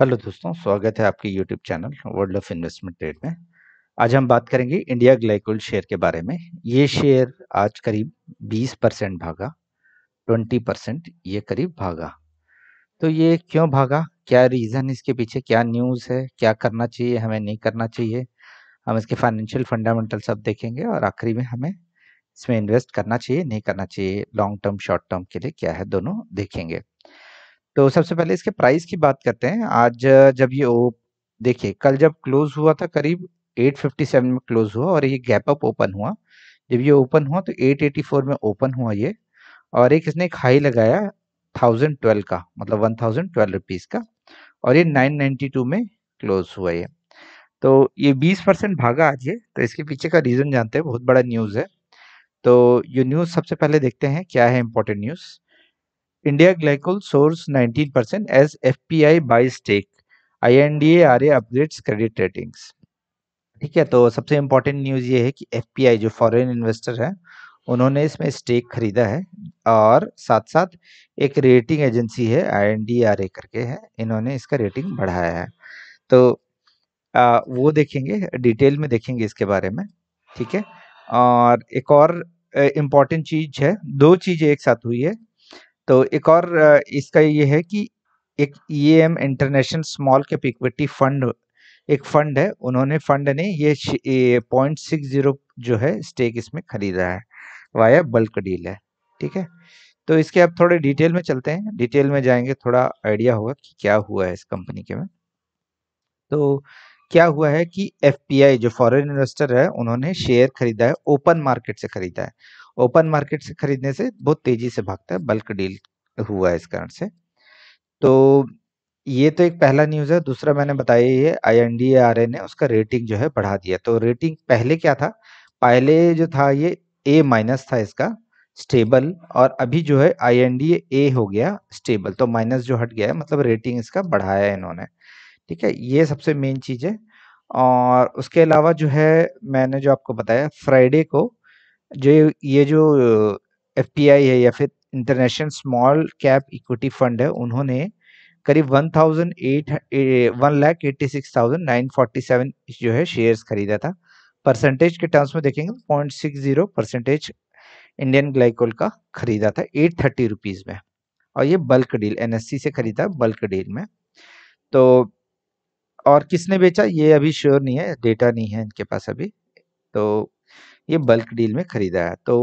hello दोस्तों स्वागत है आपके YouTube channel world of investment trade में आज हम बात करेंगे इंडिया ग्लाइकोल शेयर के बारे में ये शेयर आज करीब 20 परसेंट भागा 20 परसेंट ये करीब भागा तो ये क्यों भागा क्या रीज़न इसके पीछे क्या न्यूज़ है क्या करना चाहिए हमें नहीं करना चाहिए हम इसके फाइनेंशियल फंडामेंटल सब देखेंगे और आखिरी में हमें इसमें इन्वेस्ट करना चाहिए नहीं करना चाहिए लॉन्ग टर्म शॉर्ट टर्म के लिए क्या है दोनों देखेंगे तो सबसे पहले इसके प्राइस की बात करते हैं आज जब ये देखिए कल जब क्लोज हुआ था करीब 857 में क्लोज हुआ और ये गैप अप ओपन हुआ जब ये ओपन हुआ तो 884 में ओपन हुआ ये और एक इसने एक हाई लगाया 1012 का मतलब 1012 रुपीज का और ये 992 में क्लोज हुआ ये तो ये 20 परसेंट भागा आज ये तो इसके पीछे का रीज़न जानते हैं बहुत बड़ा न्यूज़ है तो ये न्यूज़ सबसे पहले देखते हैं क्या है important news India Glycol source 19% N D A R A upgrades credit ratings ठीक है तो सबसे इम्पोर्टेंट न्यूज़ ये है कि एफ पी आई जो फॉरन इन्वेस्टर है उन्होंने इसमें स्टेक खरीदा है और साथ साथ एक रेटिंग एजेंसी है I N D R A करके है इन्होंने इसका रेटिंग बढ़ाया है तो आ, वो देखेंगे डिटेल में देखेंगे इसके बारे में ठीक है और एक और इम्पॉर्टेंट चीज़ है दो चीज़ें एक साथ हुई है तो एक और इसका ये है कि एक E M international small cap equity fund एक फंड है उन्होंने फंड ने ये पॉइंट सिक्स जीरो जो है स्टेक इसमें खरीदा है वाया बल्क डील है ठीक है तो इसके आप थोड़े डिटेल में चलते हैं डिटेल में जाएंगे थोड़ा आइडिया होगा कि क्या हुआ है इस कंपनी के में तो क्या हुआ है कि एफ जो फॉरेन इन्वेस्टर है उन्होंने शेयर खरीदा है ओपन मार्केट से खरीदा है ओपन मार्केट से खरीदने से बहुत तेजी से भागता है बल्क डील हुआ है इस कारण से तो ये तो एक पहला न्यूज है दूसरा मैंने बताया ये I N D R A ने उसका रेटिंग जो है बढ़ा दिया तो रेटिंग पहले क्या था पहले जो था ये ए माइनस था इसका स्टेबल और अभी जो है आई एन डी ए हो गया स्टेबल तो माइनस जो हट गया है मतलब रेटिंग इसका बढ़ाया है इन्होंने ठीक है ये सबसे मेन चीज है और उसके अलावा जो है मैंने जो आपको बताया फ्राइडे को जो ये जो एफ है या फिर international small cap equity fund है उन्होंने करीब one thousand eight one lakh eighty six thousand nine forty seven जो है शेयर्स खरीदा था परसेंटेज के टर्म्स में देखेंगे तो point six zero percentage Indian Glycol का खरीदा था एट थर्टी रुपीज़ में और ये बल्क डील एनएससी से खरीदा बल्क डील में तो और किसने बेचा ये अभी श्योर नहीं है डेटा नहीं है इनके पास अभी तो ये बल्क डील में खरीदा है तो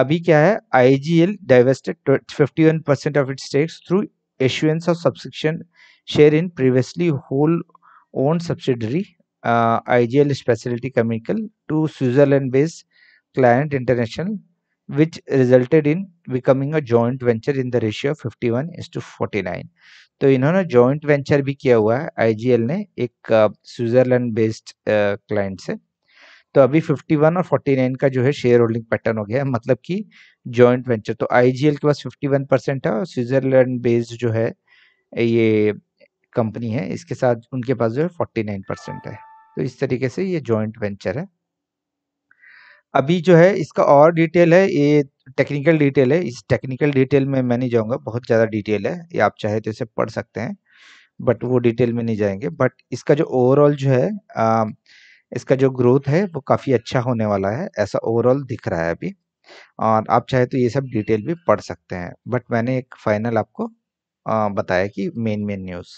अभी क्या है I G L divested fifty one percent of it stakes through assurance of subscription share in previously whole own subsidiary I G L specialty chemical to Switzerland based client international which resulted in becoming a joint venture in the ratio fifty one is to forty nine तो इन्होंने joint venture भी किया हुआ है I G L ने एक Switzerland based client से तो अभी 51 और 49 का जो है शेयर होल्डिंग पैटर्न हो गया है मतलब कि जॉइंट वेंचर तो आईजीएल के पास 51 परसेंट है और स्विट्जरलैंड बेस्ड जो है ये कंपनी है इसके साथ उनके पास जो है 49 परसेंट है तो इस तरीके से ये जॉइंट वेंचर है अभी जो है इसका और डिटेल है ये टेक्निकल डिटेल है इस टेक्निकल डिटेल में मैं नहीं जाऊँगा बहुत ज़्यादा डिटेल है ये आप चाहे तो इसे पढ़ सकते हैं बट वो डिटेल में नहीं जाएंगे बट इसका जो ओवरऑल जो है इसका जो ग्रोथ है वो काफ़ी अच्छा होने वाला है ऐसा ओवरऑल दिख रहा है अभी और आप चाहे तो ये सब डिटेल भी पढ़ सकते हैं बट मैंने एक फाइनल आपको बताया कि मेन मेन न्यूज़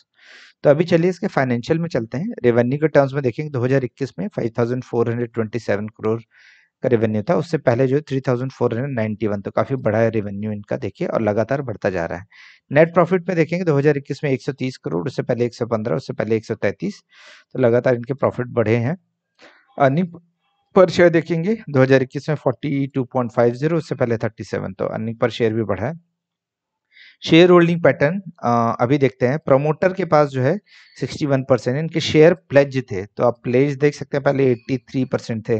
तो अभी चलिए इसके फाइनेंशियल में चलते हैं रेवेन्यू के टर्म्स में देखेंगे 2021 में 5,427 करोड़ का रेवेन्यू था उससे पहले जो 3,491 तो काफ़ी बड़ा है रेवेन्यू इनका देखिए और लगातार बढ़ता जा रहा है नेट प्रॉफिट में देखेंगे 2021 में 130 करोड़ उससे पहले 115 उससे पहले 133 तो लगातार इनके प्रॉफिट बढ़े हैं अर्निंग पर शेयर देखेंगे 2021 में 42.50 उससे पहले 37 तो अर्निंग पर शेयर भी बढ़ा है शेयर होल्डिंग पैटर्न अभी देखते हैं प्रमोटर के पास जो है 61 परसेंट इनके शेयर प्लेज थे तो आप प्लेज देख सकते हैं पहले 83 परसेंट थे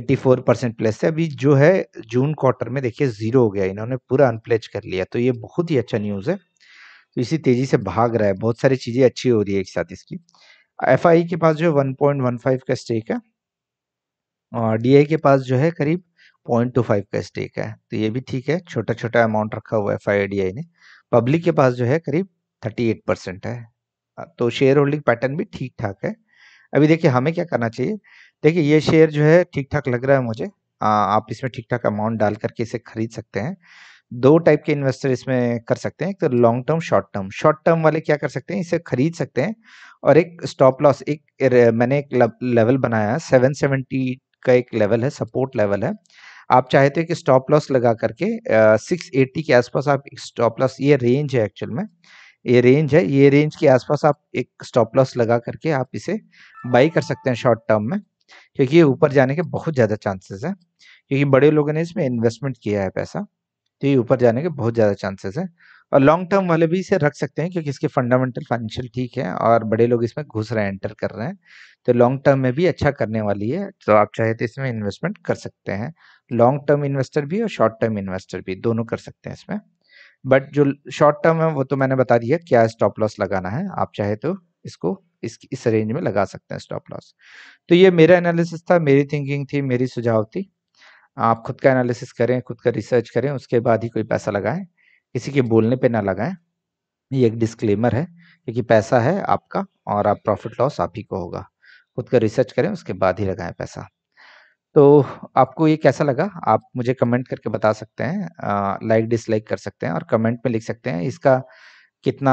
84 परसेंट प्लेज थे अभी जो है जून क्वार्टर में देखिए जीरो हो गया इन्होंने पूरा अनप्लेज कर लिया तो ये बहुत ही अच्छा न्यूज़ है तो इसी तेजी से भाग रहा है बहुत सारी चीज़ें अच्छी हो रही है एक साथ इसकी एफ e के पास जो है फाइव का स्टेक है और डी के पास जो है करीब फाइव का स्टेक है तो ये भी ठीक है छोटा छोटा अमाउंट रखा हुआ है एफ आई e ने पब्लिक के पास जो है करीब थर्टी एट परसेंट है तो शेयर होल्डिंग पैटर्न भी ठीक ठाक है अभी देखिए हमें क्या करना चाहिए देखिए ये शेयर जो है ठीक ठाक लग रहा है मुझे आ, आप इसमें ठीक ठाक अमाउंट डाल करके इसे खरीद सकते हैं दो टाइप के इन्वेस्टर इसमें कर सकते हैं एक तो long term short term short term वाले क्या कर सकते हैं इसे खरीद सकते हैं और एक स्टॉप लॉस एक मैंने एक लेवल बनाया है सेवन सेवेंटी का एक लेवल है सपोर्ट लेवल है आप चाहे तो एक स्टॉप लॉस लगा करके सिक्स एट्टी के आसपास आप स्टॉप लॉस ये रेंज है एक्चुअल में ये रेंज है ये रेंज के आसपास आप एक स्टॉप लॉस लगा करके आप इसे बाई कर सकते हैं शॉर्ट टर्म में क्योंकि ये ऊपर जाने के बहुत ज़्यादा चांसेस हैं क्योंकि बड़े लोगों ने इसमें इन्वेस्टमेंट किया है पैसा तो ये ऊपर जाने के बहुत ज़्यादा चांसेस हैं और लॉन्ग टर्म वाले भी इसे रख सकते हैं क्योंकि इसके फंडामेंटल फाइनेंशियल ठीक है और बड़े लोग इसमें घुस रहे हैं एंटर कर रहे हैं तो लॉन्ग टर्म में भी अच्छा करने वाली है तो आप चाहे तो इसमें इन्वेस्टमेंट कर सकते हैं लॉन्ग टर्म इन्वेस्टर भी और शॉर्ट टर्म इन्वेस्टर भी दोनों कर सकते हैं इसमें बट जो शॉर्ट टर्म है वो तो मैंने बता दिया क्या स्टॉप लॉस लगाना है आप चाहे तो इसको इस इस रेंज में लगा सकते हैं स्टॉप लॉस तो ये मेरा एनालिसिस था मेरी थिंकिंग थी मेरी सुझाव थी आप खुद का एनालिसिस करें खुद का रिसर्च करें उसके बाद ही कोई पैसा लगाएं किसी के बोलने पे ना लगाएं ये एक डिस्क्लेमर है क्योंकि पैसा है आपका और आप प्रॉफिट लॉस आप ही को होगा खुद का रिसर्च करें उसके बाद ही लगाएं पैसा तो आपको ये कैसा लगा आप मुझे कमेंट करके बता सकते हैं लाइक डिसलाइक कर सकते हैं और कमेंट में लिख सकते हैं इसका कितना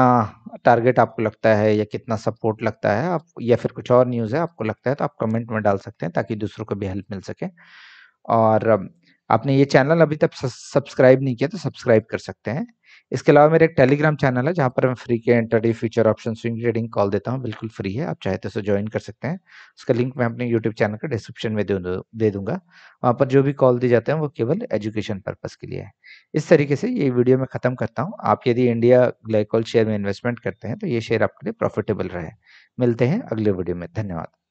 टारगेट आपको लगता है या कितना सपोर्ट लगता है आप या फिर कुछ और न्यूज़ है आपको लगता है तो आप कमेंट में डाल सकते हैं ताकि दूसरों को भी हेल्प मिल सके और आपने ये चैनल अभी तक सब्सक्राइब नहीं किया तो सब्सक्राइब कर सकते हैं इसके अलावा मेरा एक टेलीग्राम चैनल है जहाँ पर मैं फ्री के intraday future option swing trading call देता हूँ बिल्कुल फ्री है आप चाहे तो उसे ज्वाइन कर सकते हैं उसका लिंक मैं अपने यूट्यूब चैनल का डिस्क्रिप्शन में दे दूंगा वहाँ पर जो भी कॉल दिए जाते हैं वो केवल एजुकेशन पर्पज़ के लिए है इस तरीके से ये वीडियो मैं ख़त्म करता हूँ आप यदि इंडिया ग्लाइकॉल शेयर में इन्वेस्टमेंट करते हैं तो ये शेयर आपके लिए प्रॉफिटेबल रहे मिलते हैं अगले वीडियो में धन्यवाद